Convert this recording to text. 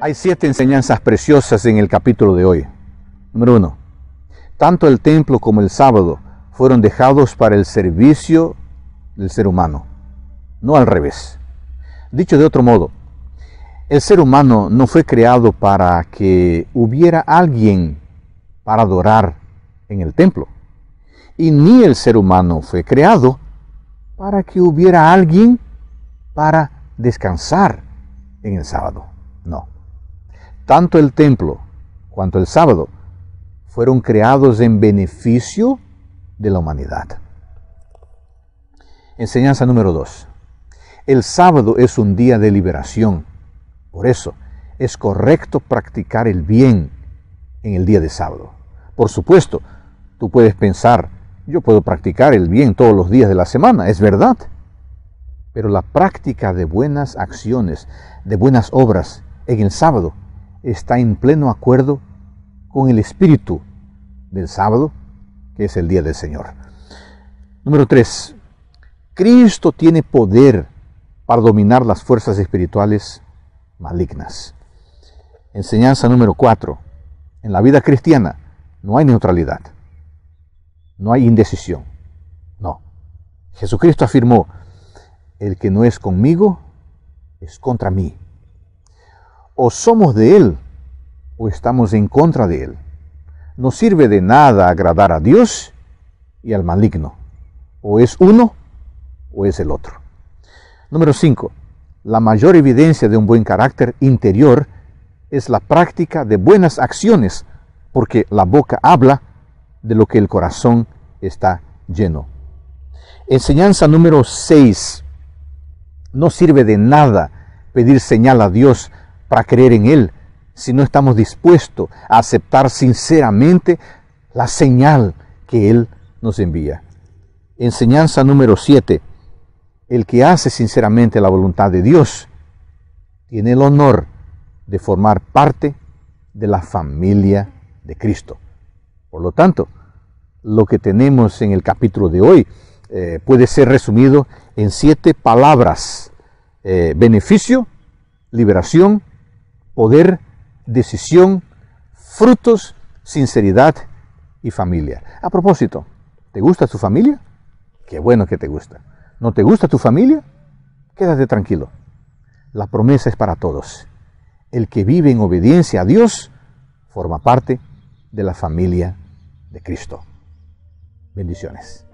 Hay siete enseñanzas preciosas en el capítulo de hoy. Número uno, tanto el templo como el sábado fueron dejados para el servicio del ser humano, no al revés. Dicho de otro modo, el ser humano no fue creado para que hubiera alguien para adorar en el templo. Y ni el ser humano fue creado para que hubiera alguien para descansar en el sábado. No tanto el templo cuanto el sábado fueron creados en beneficio de la humanidad. Enseñanza número 2. El sábado es un día de liberación. Por eso es correcto practicar el bien en el día de sábado. Por supuesto, tú puedes pensar, yo puedo practicar el bien todos los días de la semana, es verdad. Pero la práctica de buenas acciones, de buenas obras en el sábado, está en pleno acuerdo con el espíritu del sábado, que es el día del Señor. Número 3. Cristo tiene poder para dominar las fuerzas espirituales malignas. Enseñanza número 4. En la vida cristiana no hay neutralidad, no hay indecisión. No. Jesucristo afirmó, el que no es conmigo es contra mí o somos de Él o estamos en contra de Él. No sirve de nada agradar a Dios y al maligno. O es uno o es el otro. Número 5. La mayor evidencia de un buen carácter interior es la práctica de buenas acciones, porque la boca habla de lo que el corazón está lleno. Enseñanza número 6. No sirve de nada pedir señal a Dios para creer en Él si no estamos dispuestos a aceptar sinceramente la señal que Él nos envía. Enseñanza número 7. El que hace sinceramente la voluntad de Dios tiene el honor de formar parte de la familia de Cristo. Por lo tanto, lo que tenemos en el capítulo de hoy eh, puede ser resumido en siete palabras. Eh, beneficio, liberación, poder, decisión, frutos, sinceridad y familia. A propósito, ¿te gusta tu familia? Qué bueno que te gusta. ¿No te gusta tu familia? Quédate tranquilo. La promesa es para todos. El que vive en obediencia a Dios forma parte de la familia de Cristo. Bendiciones.